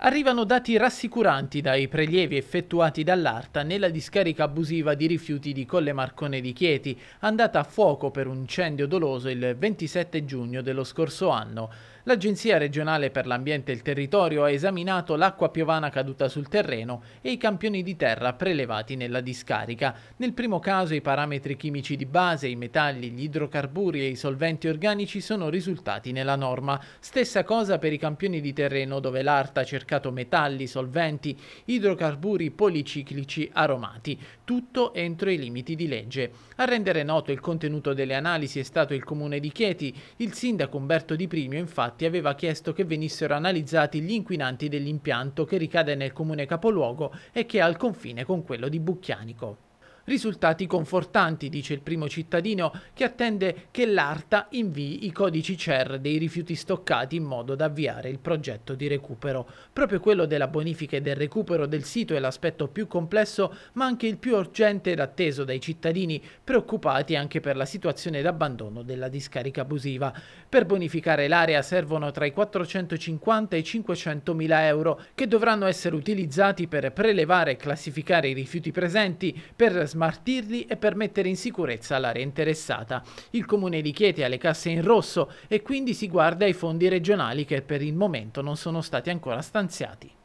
Arrivano dati rassicuranti dai prelievi effettuati dall'Arta nella discarica abusiva di rifiuti di Colle Marcone di Chieti, andata a fuoco per un incendio doloso il 27 giugno dello scorso anno. L'Agenzia regionale per l'ambiente e il territorio ha esaminato l'acqua piovana caduta sul terreno e i campioni di terra prelevati nella discarica. Nel primo caso i parametri chimici di base, i metalli, gli idrocarburi e i solventi organici sono risultati nella norma. Stessa cosa per i campioni di terreno dove l'Arta cerca mercato metalli, solventi, idrocarburi policiclici aromati, tutto entro i limiti di legge. A rendere noto il contenuto delle analisi è stato il comune di Chieti. Il sindaco Umberto Di Primio infatti aveva chiesto che venissero analizzati gli inquinanti dell'impianto che ricade nel comune capoluogo e che è al confine con quello di Bucchianico. Risultati confortanti, dice il primo cittadino, che attende che l'ARTA invii i codici CER dei rifiuti stoccati in modo da avviare il progetto di recupero. Proprio quello della bonifica e del recupero del sito è l'aspetto più complesso, ma anche il più urgente ed atteso dai cittadini, preoccupati anche per la situazione d'abbandono della discarica abusiva. Per bonificare l'area servono tra i 450 e i 500 mila euro, che dovranno essere utilizzati per prelevare e classificare i rifiuti presenti, per smaltire smartirli e per mettere in sicurezza l'area interessata. Il comune di Chieti ha le casse in rosso e quindi si guarda ai fondi regionali che per il momento non sono stati ancora stanziati.